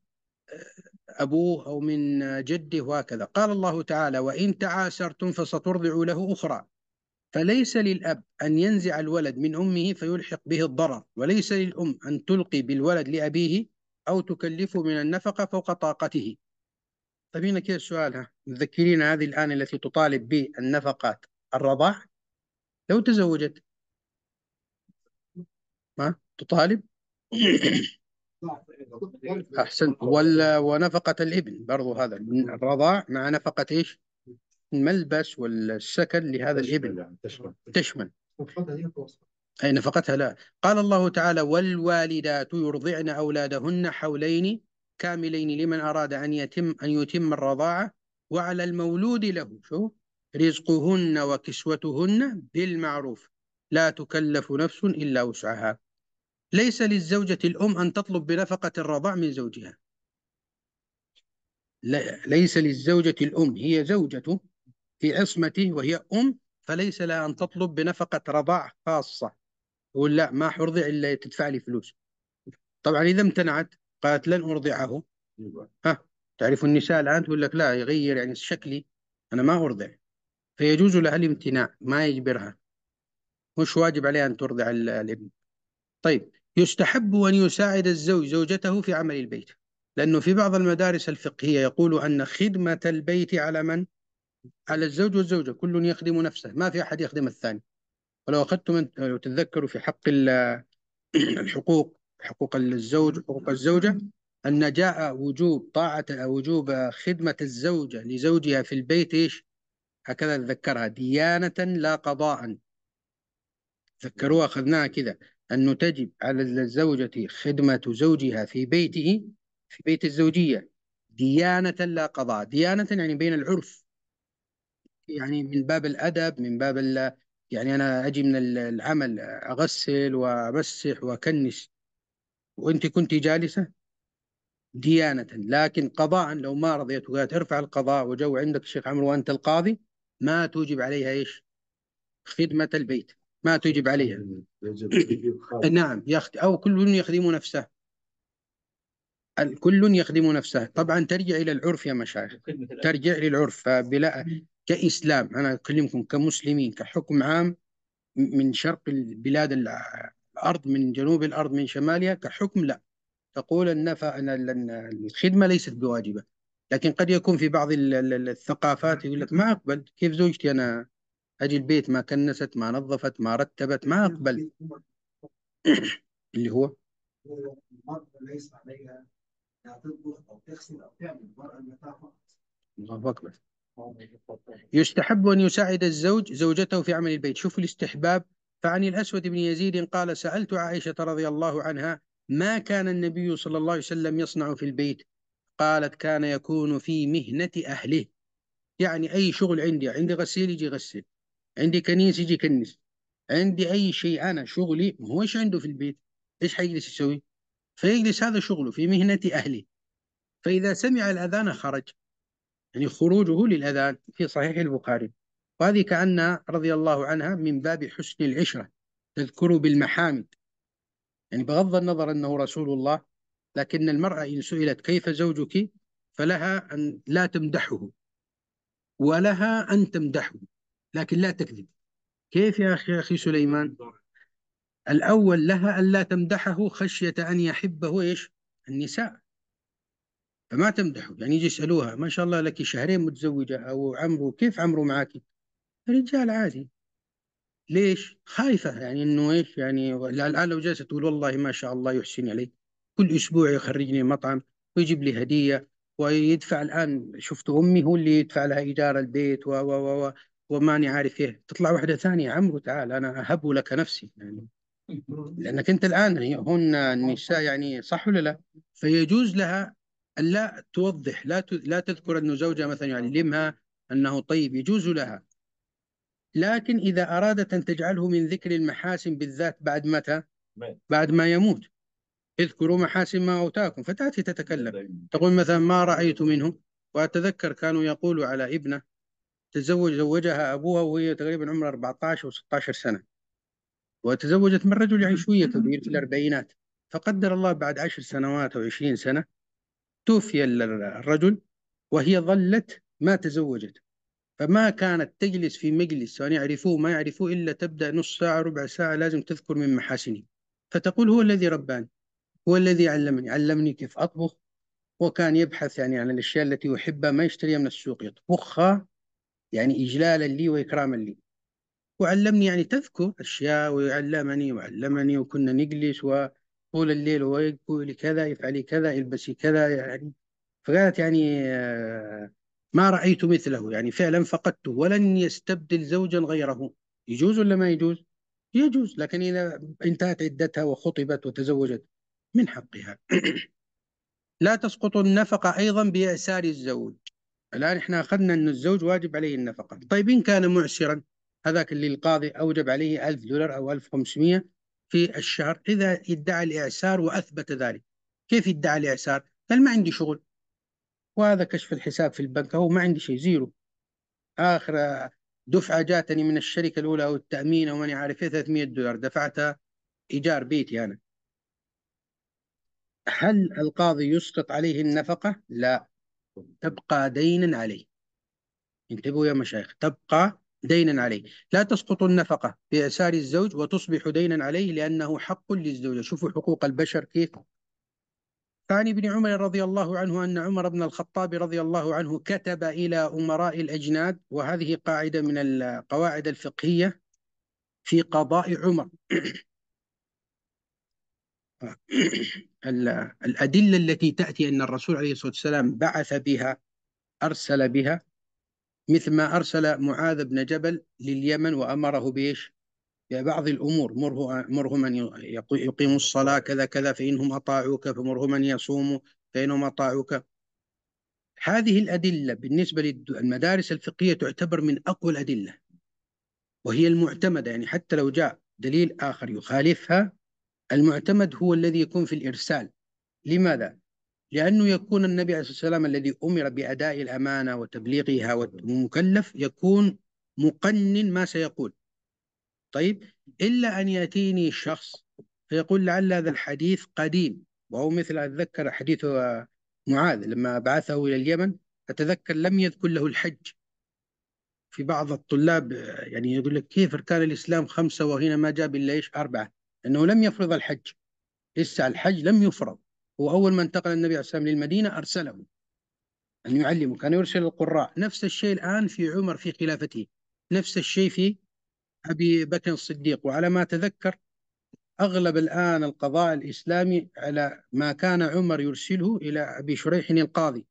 آه، أبوه أو من جده وهكذا قال الله تعالى وإن تعاسرتم فسترضع له أخرى فليس للأب أن ينزع الولد من أمه فيلحق به الضرر وليس للأم أن تلقي بالولد لأبيه أو تكلفه من النفقة فوق طاقته طيب هنا كيف السؤال ها متذكرين هذه الآن التي تطالب بالنفقات الرضاع لو تزوجت ما تطالب أحسن ولا ونفقة الابن برضو هذا الرضاع مع نفقة إيش الملبس والسكن لهذا الابن يعني، تشمل, تشمل. أي نفقتها لا قال الله تعالى والوالدات يرضعن أولادهن حولين كاملين لمن أراد أن يتم أن يتم الرضاعة وعلى المولود له شو رزقهن وكسوتهن بالمعروف لا تكلف نفس إلا وسعها ليس للزوجة الأم أن تطلب بنفقة الرضاع من زوجها ليس للزوجة الأم هي زوجته في عصمته وهي أم فليس لها أن تطلب بنفقة رضاع خاصة تقول لا ما حرضع إلا تدفع لي فلوس طبعا إذا امتنعت قالت لن أرضعه ها تعرف النساء الآن تقول لك لا يغير يعني شكلي أنا ما أرضع فيجوز لها الامتناع ما يجبرها مش واجب عليها أن ترضع الابن طيب يستحب أن يساعد الزوج زوجته في عمل البيت لأنه في بعض المدارس الفقهية يقول أن خدمة البيت على من؟ على الزوج والزوجة كل يخدم نفسه ما في أحد يخدم الثاني ولو أخذتم لو تتذكروا في حق (clears throat) الحقوق حقوق الزوج وحقوق الزوجة أن جاء وجوب طاعة وجوب خدمة الزوجة لزوجها في البيت إيش هكذا تذكرها ديانة لا قضاء تذكروها أخذناها كذا أنه تجب على الزوجة خدمة زوجها في بيته في بيت الزوجية ديانة لا قضاء ديانة يعني بين العرف يعني من باب الادب من باب يعني انا اجي من العمل اغسل وامسح واكنس وانت كنت جالسه ديانه لكن قضاء لو ما رضيت وقالت ارفع القضاء وجو عندك الشيخ عمرو وانت القاضي ما توجب عليها ايش؟ خدمه البيت ما توجب عليها نعم يخد... او كل يخدم نفسه كل يخدم نفسه طبعا ترجع إلى العرف يا مشايخ ترجع للعرف بلا كإسلام أنا أكلمكم كمسلمين كحكم عام من شرق البلاد الأرض من جنوب الأرض من شمالها كحكم لا تقول أن الخدمة ليست بواجبة لكن قد يكون في بعض الثقافات يقول لك ما أقبل كيف زوجتي أنا أجي البيت ما كنست ما نظفت ما رتبت ما أقبل اللي هو المرأة ليس عليها تطبخ أو تغسل أو تعمل المرأة المتاع فقط الله أكبر يستحب أن يساعد الزوج زوجته في عمل البيت شوف الاستحباب فعن الأسود بن يزيد قال سألت عائشة رضي الله عنها ما كان النبي صلى الله عليه وسلم يصنع في البيت قالت كان يكون في مهنة أهله يعني أي شغل عندي عندي غسيل يجي يغسل عندي كنيس يجي يكنس عندي أي شيء أنا شغلي هو إيش عنده في البيت إيش حيجلس يسوي فيجلس هذا شغله في مهنة أهله فإذا سمع الأذان خرج يعني خروجه للأذان في صحيح البخاري وهذه كأن رضي الله عنها من باب حسن العشرة تذكر بالمحامد يعني بغض النظر أنه رسول الله لكن المرأة إن سئلت كيف زوجك فلها أن لا تمدحه ولها أن تمدحه لكن لا تكذب كيف يا أخي, أخي سليمان الأول لها أن لا تمدحه خشية أن يحبه إيش النساء فما تمدحه يعني يجي يسألوها ما شاء الله لك شهرين متزوجة أو عمرو كيف عمرو معك رجال عادي ليش خايفة يعني إنه إيش يعني الآن لو جالسة تقول والله ما شاء الله يحسن علي كل أسبوع يخرجني مطعم ويجيب لي هدية ويدفع الآن شفت أمي هو اللي يدفع لها إيجار البيت و و و وماني عارف إيه تطلع واحدة ثانية عمرو تعال أنا أهب لك نفسي يعني لأنك أنت الآن هن النساء يعني صح ولا لا فيجوز لها لا توضح لا لا تذكر أن زوجها مثلا يعلمها يعني آه. أنه طيب يجوز لها لكن إذا أرادت أن تجعله من ذكر المحاسن بالذات بعد متى بعد ما يموت اذكروا محاسن ما أوتاكم فتأتي تتكلم نعم. تقول مثلا ما رأيت منه وأتذكر كانوا يقولوا على ابنه تزوج زوجها أبوها وهي تقريبا عمرها 14 و16 سنة وتزوجت من رجل يعني شوية كبير نعم. في الأربعينات فقدر الله بعد عشر سنوات أو عشرين سنة توفي الرجل وهي ظلت ما تزوجت فما كانت تجلس في مجلس سواء يعني يعرفوه ما يعرفوه إلا تبدأ نص ساعة ربع ساعة لازم تذكر من محاسنه فتقول هو الذي رباني هو الذي علمني علمني كيف أطبخ وكان يبحث يعني عن الأشياء التي يحبها ما يشتريها من السوق يطبخها يعني إجلالا لي وإكراما لي وعلمني يعني تذكر أشياء ويعلمني وعلمني وكنا نجلس و طول الليل ويقولي كذا افعلي كذا البسي كذا يعني فقالت يعني آه، ما رأيت مثله يعني فعلا فقدته ولن يستبدل زوجا غيره يجوز ولا ما يجوز يجوز لكن إذا انتهت عدتها وخطبت وتزوجت من حقها (clears throat) لا تسقط النفقة أيضا بإعسار الزوج الآن إحنا أخذنا أن الزوج واجب عليه النفقة طيب إن كان معسرا هذاك اللي القاضي أوجب عليه ألف دولار أو ألف خمسمية في الشهر إذا ادعى الإعسار وأثبت ذلك كيف ادعى الإعسار؟ قال ما عندي شغل وهذا كشف الحساب في البنك هو ما عندي شيء زيرو آخر دفعة جاتني من الشركة الأولى أو التأمين أو ماني عارف 300 إيه، دولار دفعتها إيجار بيتي أنا هل القاضي يسقط عليه النفقة؟ لا تبقى دينا عليه انتبهوا يا مشايخ تبقى دينا عليه لا تسقط النفقة بإسار الزوج وتصبح دينا عليه لأنه حق للزوجة شوفوا حقوق البشر كيف فعن ابن عمر رضي الله عنه أن عمر بن الخطاب رضي الله عنه كتب إلى أمراء الأجناد وهذه قاعدة من القواعد الفقهية في قضاء عمر (coughs) الأدلة التي تأتي أن الرسول عليه الصلاة والسلام بعث بها أرسل بها مثل ما أرسل معاذ بن جبل لليمن وأمره بإيش ببعض الأمور مره, مره من يقيم الصلاة كذا كذا فإنهم أطاعوك فمره من يصوم فإنهم أطاعوك هذه الأدلة بالنسبة للمدارس الفقهية تعتبر من أقوى الأدلة وهي المعتمدة يعني حتى لو جاء دليل آخر يخالفها المعتمد هو الذي يكون في الإرسال لماذا؟ لأنه يكون النبي عليه الصلاة والسلام الذي أمر بأداء الأمانة وتبليغها والمكلف يكون مقنن ما سيقول طيب إلا أن يأتيني شخص فيقول لعل هذا الحديث قديم وهو مثل أتذكر حديث معاذ لما بعثه إلى اليمن أتذكر لم يذكر له الحج في بعض الطلاب يعني يقول لك كيف أركان الإسلام خمسة وهنا ما جاب إلا إيش أربعة أنه لم يفرض الحج لسه الحج لم يفرض وأول ما انتقل النبي عليه السلام للمدينة أرسله أن يعلمه كان يرسل القراء نفس الشيء الآن في عمر في خلافته نفس الشيء في أبي بكر الصديق وعلى ما أتذكر أغلب الآن القضاء الإسلامي على ما كان عمر يرسله إلى أبي شريح القاضي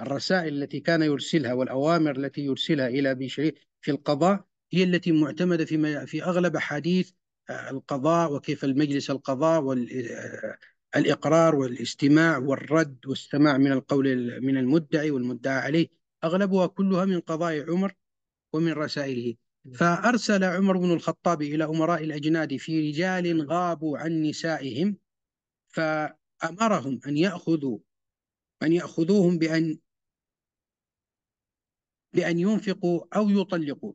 الرسائل التي كان يرسلها والأوامر التي يرسلها إلى أبي شريح في القضاء هي التي معتمدة في, في أغلب حديث آه، القضاء وكيف المجلس القضاء آه، الإقرار والاستماع والرد والسماع من القول من المدعي والمدعى عليه أغلبها كلها من قضايا عمر ومن رسائله فأرسل عمر بن الخطاب إلى أمراء الأجناد في رجال غابوا عن نسائهم فأمرهم أن يأخذوا أن يأخذوهم بأن بأن ينفقوا أو يطلقوا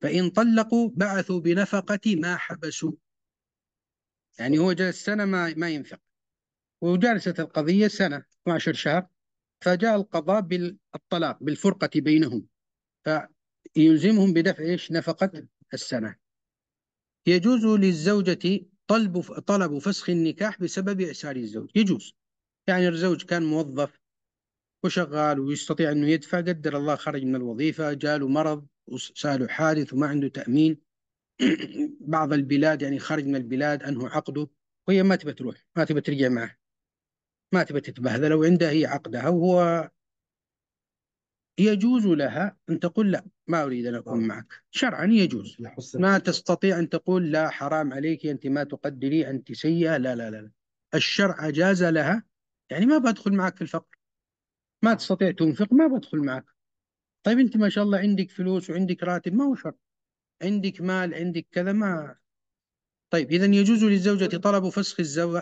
فإن طلقوا بعثوا بنفقة ما حبسوا يعني هو جلس سنة ما ما ينفق وجالست القضية سنة 12 شهر فجاء القضاء بالطلاق بالفرقة بينهم فيلزمهم بدفع إيش نفقة السنة يجوز للزوجة طلب طلب فسخ النكاح بسبب إعسار الزوج يجوز يعني الزوج كان موظف وشغال ويستطيع أنه يدفع قدر الله خرج من الوظيفة جاله مرض وساله حادث وما عنده تأمين (clears throat) بعض البلاد يعني خرج من البلاد أنه عقده وهي ما تبى تروح ما تبى ترجع معه ما تبي تتبهذل وعندها هي عقدها وهو يجوز لها أن تقول لا ما أريد أن أكون آه. معك شرعا يجوز ما تستطيع أن تقول لا حرام عليك أنت ما تقدري أنت سيئة لا لا لا, لا. الشرع أجاز لها يعني ما بدخل معك في الفقر ما تستطيع تنفق ما بدخل معك طيب أنت ما شاء الله عندك فلوس وعندك راتب ما هو شرط عندك مال عندك كذا ما طيب إذا يجوز للزوجة طلب فسخ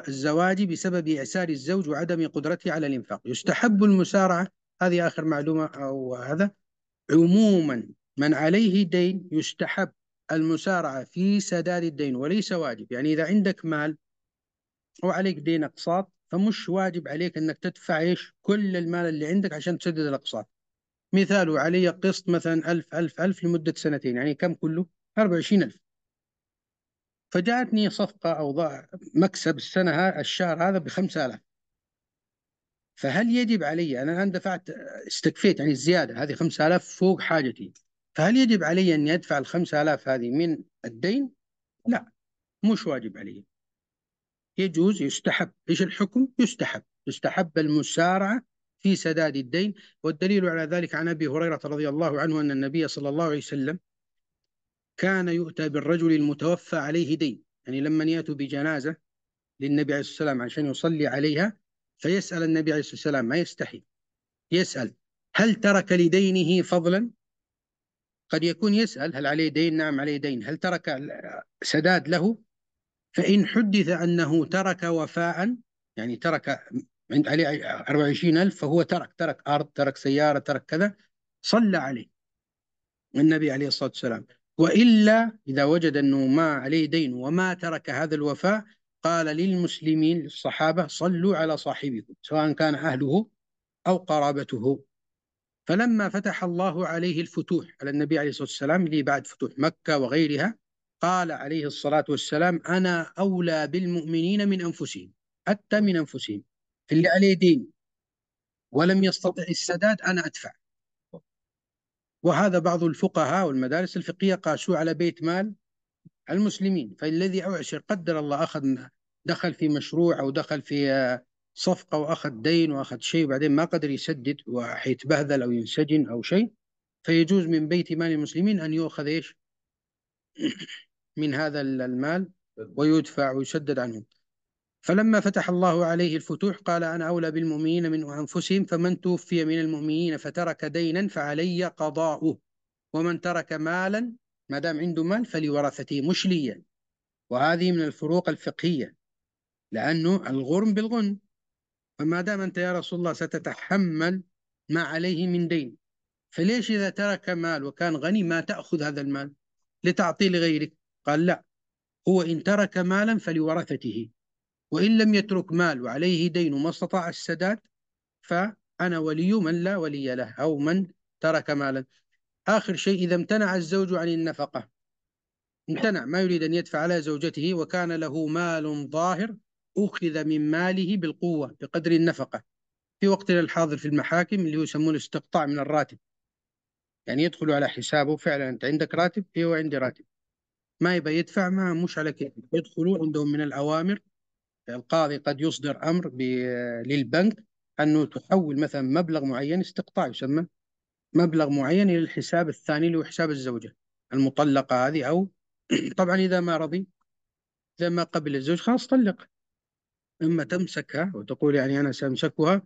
الزواج بسبب إعسار الزوج وعدم قدرته على الإنفاق يستحب المسارعة هذه آخر معلومة أو هذا عموما من عليه دين يستحب المسارعة في سداد الدين وليس واجب يعني إذا عندك مال وعليك دين أقساط فمش واجب عليك أنك تدفع إيش كل المال اللي عندك عشان تسدد الأقساط مثاله علي قسط مثلا ألف ألف ألف لمدة سنتين يعني كم كله؟ 24000 فجاءتني صفقة أو مكسب السنة الشهر هذا بخمسة آلاف فهل يجب علي أنا الآن دفعت استكفيت يعني الزيادة هذه خمسة آلاف فوق حاجتي فهل يجب علي أني أدفع الخمسة آلاف هذه من الدين؟ لا مش واجب علي يجوز يستحب إيش الحكم؟ يستحب يستحب المسارعة في سداد الدين والدليل على ذلك عن أبي هريرة رضي الله عنه أن النبي صلى الله عليه وسلم كان يؤتى بالرجل المتوفى عليه دين يعني لما يأتوا بجنازة للنبي عليه الصلاة والسلام عشان يصلي عليها فيسأل النبي عليه الصلاة والسلام ما يستحي يسأل هل ترك لدينه فضلا قد يكون يسأل هل عليه دين نعم عليه دين هل ترك سداد له فإن حدث أنه ترك وفاء يعني ترك عند عليه 24 ألف فهو ترك ترك أرض ترك سيارة ترك كذا صلى عليه النبي عليه الصلاة والسلام وإلا إذا وجد أنه ما عليه دين وما ترك هذا الوفاء قال للمسلمين للصحابة صلوا على صاحبكم سواء كان أهله أو قرابته فلما فتح الله عليه الفتوح على النبي عليه الصلاة والسلام اللي بعد فتوح مكة وغيرها قال عليه الصلاة والسلام أنا أولى بالمؤمنين من أنفسهم حتى من أنفسهم في اللي عليه دين ولم يستطع السداد أنا أدفع وهذا بعض الفقهاء والمدارس الفقهية قاسوه على بيت مال المسلمين فالذي أعشر قدر الله أخذ دخل في مشروع أو دخل في آه، صفقة وأخذ دين وأخذ شيء وبعدين ما قدر يسدد وحيتبهذل أو ينسجن أو شيء فيجوز من بيت مال المسلمين أن يؤخذ إيش (clears throat) من هذا المال ويدفع ويسدد عنهم فلما فتح الله عليه الفتوح قال أنا أولى بالمؤمنين من أنفسهم فمن توفي من المؤمنين فترك دينا فعلي قضاؤه ومن ترك مالا ما دام عنده مال فلورثته مش ليا وهذه من الفروق الفقهية لأنه الغرم بالغنم فما دام أنت يا رسول الله ستتحمل ما عليه من دين فليش إذا ترك مال وكان غني ما تأخذ هذا المال لتعطيه لغيرك قال لا هو إن ترك مالا فلورثته وإن لم يترك مال وعليه دين وما استطاع السداد فأنا ولي من لا ولي له أو من ترك مالا آخر شيء إذا امتنع الزوج عن النفقة امتنع ما يريد أن يدفع على زوجته وكان له مال ظاهر أخذ من ماله بالقوة بقدر النفقة في وقتنا الحاضر في المحاكم اللي يسمونه استقطاع من الراتب يعني يدخلوا على حسابه فعلا أنت عندك راتب إيه، هو عندي راتب ما يبى يدفع ما مش على كيف يدخلوا عندهم من الأوامر القاضي قد يصدر امر للبنك انه تحول مثلا مبلغ معين استقطاع يسمى مبلغ معين الى الحساب الثاني اللي هو حساب الزوجه المطلقه هذه او (clears throat) طبعا اذا ما رضي اذا ما قبل الزوج خلاص طلق اما تمسكها وتقول يعني انا سامسكها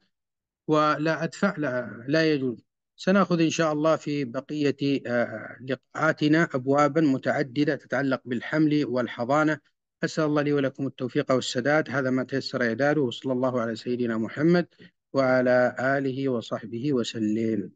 ولا ادفع لا لا يجوز سناخذ ان شاء الله في بقيه آه، لقاءاتنا ابوابا متعدده تتعلق بالحمل والحضانه أسأل الله لي ولكم التوفيق والسداد هذا ما تيسر إعداده وصلى الله على سيدنا محمد وعلى آله وصحبه وسلم